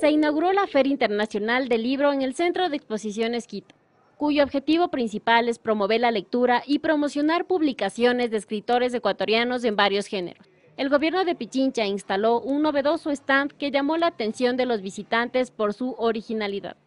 se inauguró la Feria Internacional del Libro en el Centro de Exposiciones Quito, cuyo objetivo principal es promover la lectura y promocionar publicaciones de escritores ecuatorianos en varios géneros. El gobierno de Pichincha instaló un novedoso stand que llamó la atención de los visitantes por su originalidad.